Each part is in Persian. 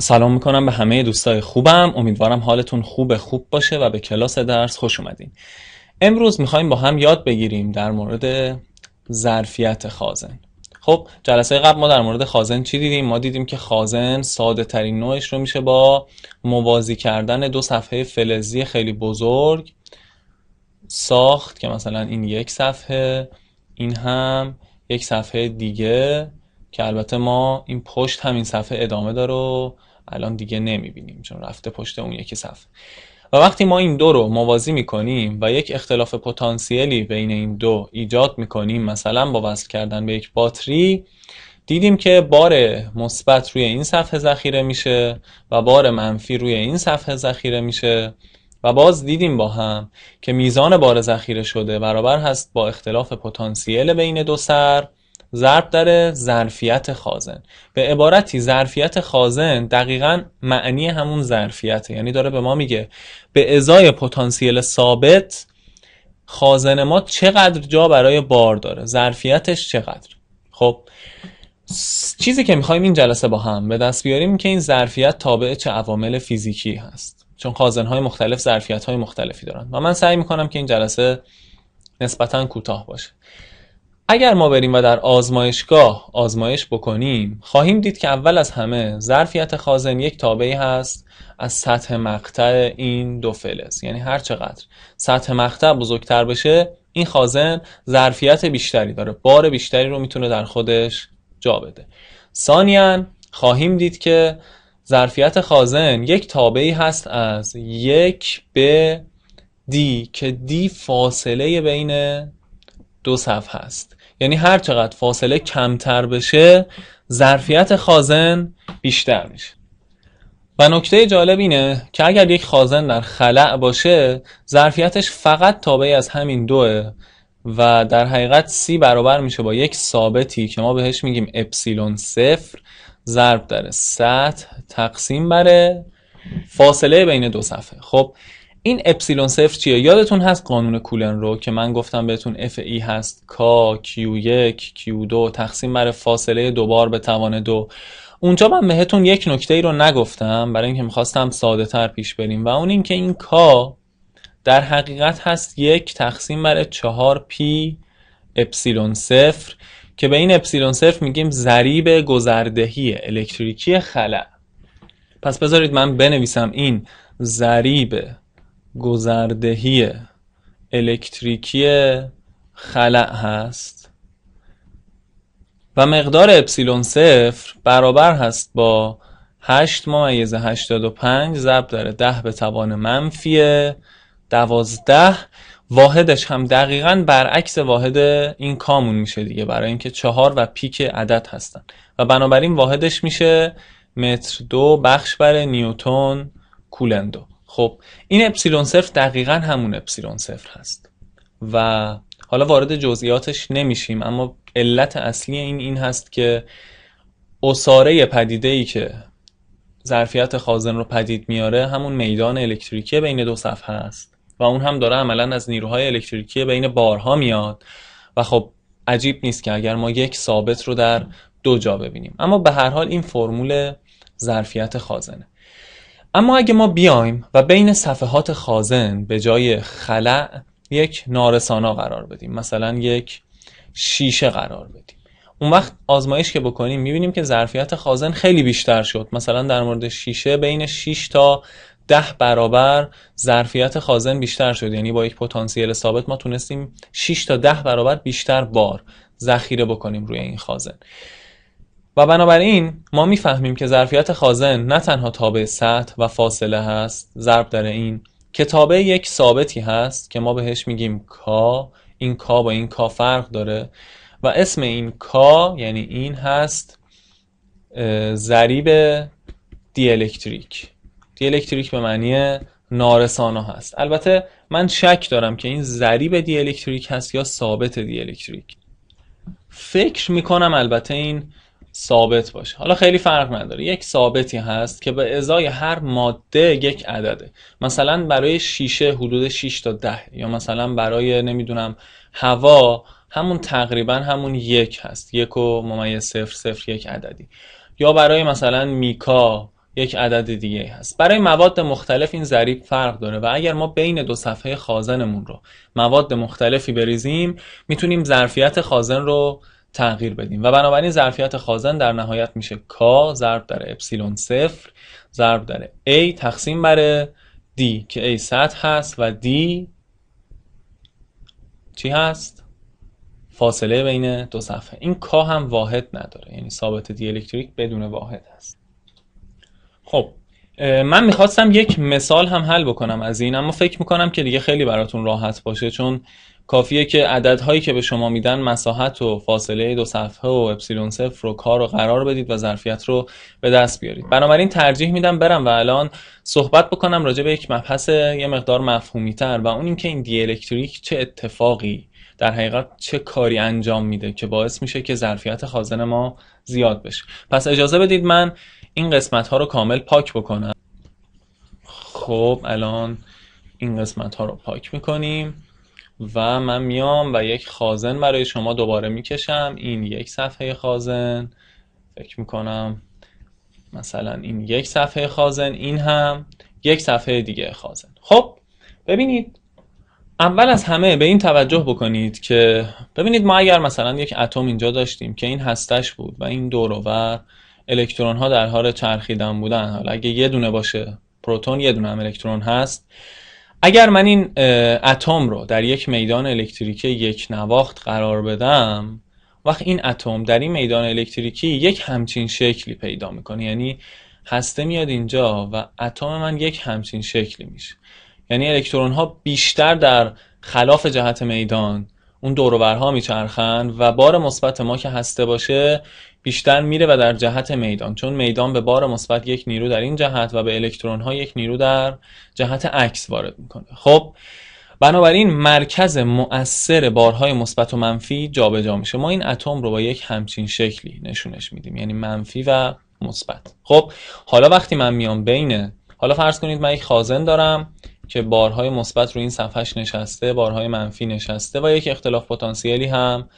سلام میکنم به همه دوستای خوبم امیدوارم حالتون خوب خوب باشه و به کلاس درس خوش اومدین امروز میخوایم با هم یاد بگیریم در مورد ظرفیت خازن خب جلسه قبل ما در مورد خازن چی دیدیم ما دیدیم که خازن ساده ترین نوعش رو میشه با موازی کردن دو صفحه فلزی خیلی بزرگ ساخت که مثلا این یک صفحه این هم یک صفحه دیگه که البته ما این پشت همین صفحه ادامه داره الان دیگه نمیبینیم چون رفته پشت اون یکی صفحه و وقتی ما این دو رو موازی میکنیم و یک اختلاف پتانسیلی بین این دو ایجاد میکنیم مثلا با وصل کردن به یک باتری دیدیم که بار مثبت روی این صفحه ذخیره میشه و بار منفی روی این صفحه ذخیره میشه و باز دیدیم با هم که میزان بار ذخیره شده برابر هست با اختلاف پتانسیل بین دو سر ضرب در ظرفیت خازن به عبارتی ظرفیت خازن دقیقا معنی همون ظرفیته یعنی داره به ما میگه به ازای پتانسیل ثابت خازن ما چقدر جا برای بار داره ظرفیتش چقدر خب چیزی که میخوایم این جلسه با هم به دست بیاریم که این ظرفیت تابع چه عوامل فیزیکی هست چون های مختلف ظرفیت های مختلفی دارن و من سعی میکنم که این جلسه نسبتا کوتاه باشه اگر ما بریم و در آزمایشگاه آزمایش بکنیم خواهیم دید که اول از همه ظرفیت خازن یک تابعی هست از سطح مقطع این دو فلز یعنی هر چقدر سطح مقطع بزرگتر بشه این خازن ظرفیت بیشتری داره بار بیشتری رو میتونه در خودش جا بده ثانیا خواهیم دید که ظرفیت خازن یک تابعی هست از یک به دی که دی فاصله بین دو صف هست یعنی هر چقدر فاصله کمتر بشه ظرفیت خازن بیشتر میشه و نکته جالب اینه که اگر یک خازن در خلع باشه ظرفیتش فقط تابعی از همین دوه و در حقیقت سی برابر میشه با یک ثابتی که ما بهش میگیم اپسیلون صفر ضرب در سطح تقسیم بر فاصله بین دو صفحه خب این اپسیلون صفر چیه یادتون هست قانون کولن رو که من گفتم بهتون اف ای e هست کا کیو یک کیو دو تقسیم بر فاصله دوبار به توان دو اونجا من بهتون یک نکته ای رو نگفتم برای اینکه میخواستم ساده تر پیش بریم و اون اینکه این کا در حقیقت هست یک تقسیم بر چهار پی اپسیلون صفر که به این اپسیلون صفر میگیم ضریب گذردهی الکتریکی خلا پس بذارید من بنویسم این ضریب گذردهی الکتریکی خلع هست و مقدار اپسیلون صفر برابر هست با 8 ممیز 85 ضرب داره 10 به توان منفی 12 واحدش هم دقیقا برعکس واحد این کامون میشه دیگه برای اینکه چهار و پیک عدد هستن و بنابراین واحدش میشه متر دو بخش بر نیوتون کولندو خب این اپسیلون صفر دقیقا همون اپسیلون صفر هست و حالا وارد جزئیاتش نمیشیم اما علت اصلی این این هست که اساره پدیده ای که ظرفیت خازن رو پدید میاره همون میدان الکتریکی بین دو صفحه است و اون هم داره عملا از نیروهای الکتریکی بین بارها میاد و خب عجیب نیست که اگر ما یک ثابت رو در دو جا ببینیم اما به هر حال این فرمول ظرفیت خازنه اما اگه ما بیایم و بین صفحات خازن به جای خلع یک نارسانا قرار بدیم مثلا یک شیشه قرار بدیم اون وقت آزمایش که بکنیم میبینیم که ظرفیت خازن خیلی بیشتر شد مثلا در مورد شیشه بین 6 تا ده برابر ظرفیت خازن بیشتر شد یعنی با یک پتانسیل ثابت ما تونستیم 6 تا ده برابر بیشتر بار ذخیره بکنیم روی این خازن و بنابراین ما میفهمیم که ظرفیت خازن نه تنها تابع سطح و فاصله هست ضرب در این که تابع یک ثابتی هست که ما بهش میگیم کا این کا با این کا فرق داره و اسم این کا یعنی این هست ضریب دیالکتریک دیالکتریک به معنی نارسانا هست البته من شک دارم که این ضریب دیالکتریک هست یا ثابت دیالکتریک فکر میکنم البته این ثابت باشه حالا خیلی فرق نداره یک ثابتی هست که به ازای هر ماده یک عدده مثلا برای شیشه حدود 6 تا 10 یا مثلا برای نمیدونم هوا همون تقریبا همون یک هست یک و ممیز صفر صفر یک عددی یا برای مثلا میکا یک عدد دیگه هست برای مواد مختلف این ضریب فرق داره و اگر ما بین دو صفحه خازنمون رو مواد مختلفی بریزیم میتونیم ظرفیت خازن رو تغییر بدیم و بنابراین ظرفیت خازن در نهایت میشه کا ضرب در اپسیلون صفر ضرب در A تقسیم بر دی که A سطح هست و دی چی هست؟ فاصله بین دو صفحه این کا هم واحد نداره یعنی ثابت دی الکتریک بدون واحد هست خب من میخواستم یک مثال هم حل بکنم از این اما فکر میکنم که دیگه خیلی براتون راحت باشه چون کافیه که عددهایی که به شما میدن مساحت و فاصله دو صفحه و اپسیلون صفر رو کار و قرار بدید و ظرفیت رو به دست بیارید بنابراین ترجیح میدم برم و الان صحبت بکنم راجع به یک مبحث یه مقدار مفهومی تر و اون اینکه این دیالکتریک چه اتفاقی در حقیقت چه کاری انجام میده که باعث میشه که ظرفیت خازن ما زیاد بشه پس اجازه بدید من این قسمت ها رو کامل پاک بکنم خب الان این قسمت ها رو پاک میکنیم و من میام و یک خازن برای شما دوباره میکشم این یک صفحه خازن فکر میکنم مثلا این یک صفحه خازن این هم یک صفحه دیگه خازن خب ببینید اول از همه به این توجه بکنید که ببینید ما اگر مثلا یک اتم اینجا داشتیم که این هستش بود و این دور و الکترون ها در حال چرخیدن بودن حالا اگه یه دونه باشه پروتون یه دونه هم الکترون هست اگر من این اتم رو در یک میدان الکتریکی یک نواخت قرار بدم وقت این اتم در این میدان الکتریکی یک همچین شکلی پیدا میکنه یعنی هسته میاد اینجا و اتم من یک همچین شکلی میشه یعنی الکترون ها بیشتر در خلاف جهت میدان اون دوروبرها میچرخند و بار مثبت ما که هسته باشه بیشتر میره و در جهت میدان چون میدان به بار مثبت یک نیرو در این جهت و به الکترون ها یک نیرو در جهت عکس وارد میکنه خب بنابراین مرکز مؤثر بارهای مثبت و منفی جابجا جا میشه ما این اتم رو با یک همچین شکلی نشونش میدیم یعنی منفی و مثبت خب حالا وقتی من میام بینه حالا فرض کنید من یک خازن دارم که بارهای مثبت رو این صفحش نشسته بارهای منفی نشسته و یک اختلاف پتانسیلی هم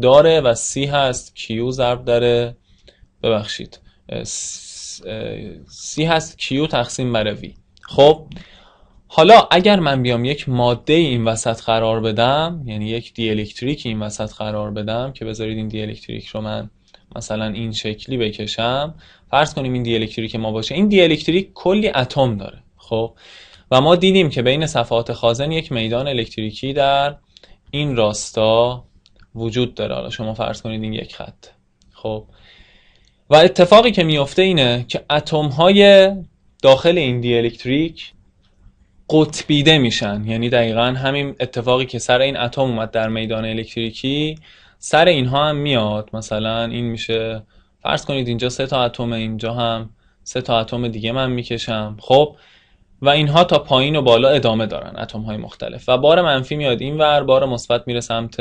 داره و سی هست کیو ضرب داره ببخشید سی هست کیو تقسیم بر وی خب حالا اگر من بیام یک ماده این وسط قرار بدم یعنی یک دیالکتریک این وسط قرار بدم که بذارید این دیالکتریک رو من مثلا این شکلی بکشم فرض کنیم این دیالکتریک ما باشه این دیالکتریک کلی اتم داره خب و ما دیدیم که بین صفحات خازن یک میدان الکتریکی در این راستا وجود داره حالا شما فرض کنید این یک خط خب و اتفاقی که میفته اینه که اتم های داخل این دی الکتریک قطبیده میشن یعنی دقیقا همین اتفاقی که سر این اتم اومد در میدان الکتریکی سر اینها هم میاد مثلا این میشه فرض کنید اینجا سه تا اتم اینجا هم سه تا اتم دیگه من میکشم خب و اینها تا پایین و بالا ادامه دارن اتم های مختلف و بار منفی میاد این بار مثبت میره سمت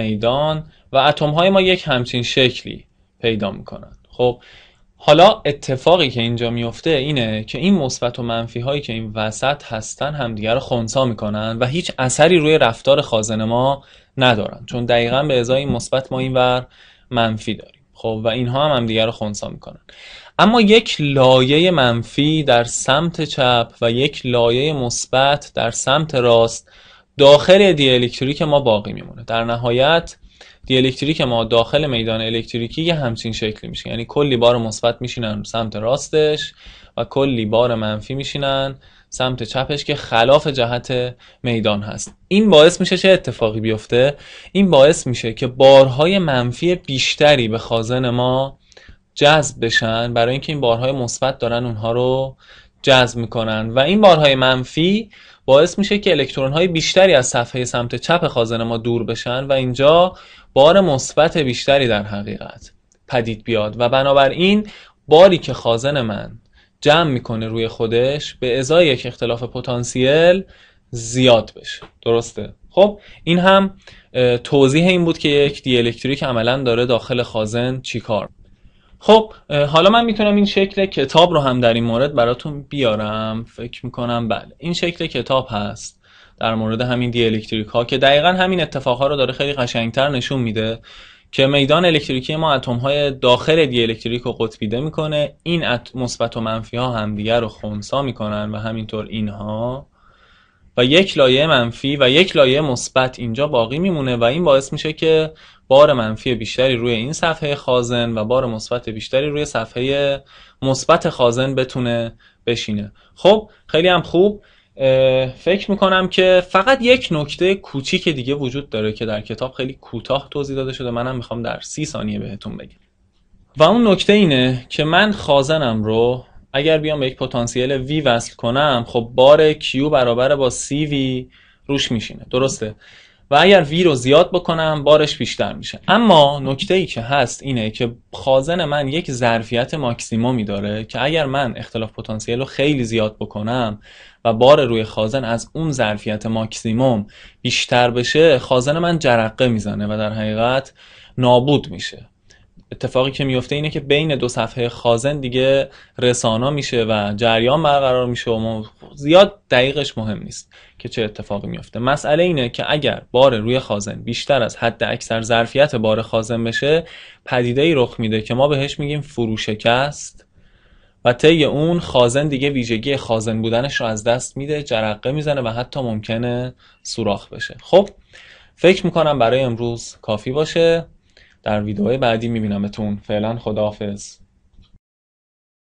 میدان و اتم های ما یک همچین شکلی پیدا میکنن خب حالا اتفاقی که اینجا میفته اینه که این مثبت و منفی هایی که این وسط هستن همدیگه رو خونسا میکنن و هیچ اثری روی رفتار خازن ما ندارن چون دقیقا به ازای مثبت ما این ور منفی داریم خب و اینها هم همدیگه رو خونسا میکنن اما یک لایه منفی در سمت چپ و یک لایه مثبت در سمت راست داخل دیالکتریک الکتریک ما باقی میمونه در نهایت دیالکتریک الکتریک ما داخل میدان الکتریکی یه همچین شکلی میشه یعنی کلی بار مثبت میشینن سمت راستش و کلی بار منفی میشینن سمت چپش که خلاف جهت میدان هست این باعث میشه چه اتفاقی بیفته این باعث میشه که بارهای منفی بیشتری به خازن ما جذب بشن برای اینکه این بارهای مثبت دارن اونها رو جذب میکنن و این بارهای منفی باعث میشه که الکترون های بیشتری از صفحه سمت چپ خازن ما دور بشن و اینجا بار مثبت بیشتری در حقیقت پدید بیاد و بنابراین باری که خازن من جمع میکنه روی خودش به ازای یک اختلاف پتانسیل زیاد بشه درسته خب این هم توضیح این بود که یک دی الکتریک عملا داره داخل خازن چیکار خب حالا من میتونم این شکل کتاب رو هم در این مورد براتون بیارم فکر میکنم بله این شکل کتاب هست در مورد همین دی الکتریک ها که دقیقا همین اتفاق ها رو داره خیلی قشنگتر نشون میده که میدان الکتریکی ما اتم های داخل دی الکتریک رو قطبیده میکنه این مثبت و منفی ها دیگر رو خونسا میکنن و همینطور اینها و یک لایه منفی و یک لایه مثبت اینجا باقی میمونه و این باعث میشه که بار منفی بیشتری روی این صفحه خازن و بار مثبت بیشتری روی صفحه مثبت خازن بتونه بشینه خب خیلی هم خوب فکر میکنم که فقط یک نکته کوچیک دیگه وجود داره که در کتاب خیلی کوتاه توضیح داده شده منم میخوام در سی ثانیه بهتون بگم و اون نکته اینه که من خازنم رو اگر بیام به یک پتانسیل V وصل کنم خب بار کیو برابر با CV روش میشینه درسته و اگر V رو زیاد بکنم بارش بیشتر میشه اما نکته ای که هست اینه که خازن من یک ظرفیت ماکسیمومی داره که اگر من اختلاف پتانسیل رو خیلی زیاد بکنم و بار روی خازن از اون ظرفیت ماکسیموم بیشتر بشه خازن من جرقه میزنه و در حقیقت نابود میشه اتفاقی که میفته اینه که بین دو صفحه خازن دیگه رسانا میشه و جریان برقرار میشه و زیاد دقیقش مهم نیست که چه اتفاقی میفته مسئله اینه که اگر بار روی خازن بیشتر از حد اکثر ظرفیت بار خازن بشه پدیده ای رخ میده که ما بهش میگیم فروشکست و طی اون خازن دیگه ویژگی خازن بودنش رو از دست میده جرقه میزنه و حتی ممکنه سوراخ بشه خب فکر میکنم برای امروز کافی باشه در ویدئوهای بعدی میبینمتون فعلا خداحافظ